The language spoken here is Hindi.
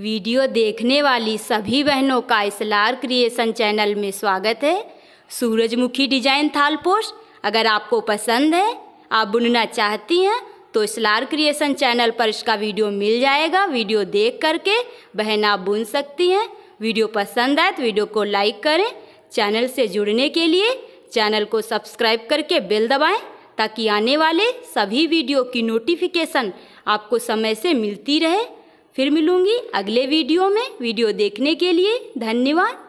वीडियो देखने वाली सभी बहनों का इसलार क्रिएशन चैनल में स्वागत है सूरजमुखी डिजाइन थाल पोस्ट अगर आपको पसंद है आप बुनना चाहती हैं तो इसलार क्रिएशन चैनल पर इसका वीडियो मिल जाएगा वीडियो देख करके बहन आप बुन सकती हैं वीडियो पसंद आए तो वीडियो को लाइक करें चैनल से जुड़ने के लिए चैनल को सब्सक्राइब करके बेल दबाएँ ताकि आने वाले सभी वीडियो की नोटिफिकेशन आपको समय से मिलती रहे फिर मिलूँगी अगले वीडियो में वीडियो देखने के लिए धन्यवाद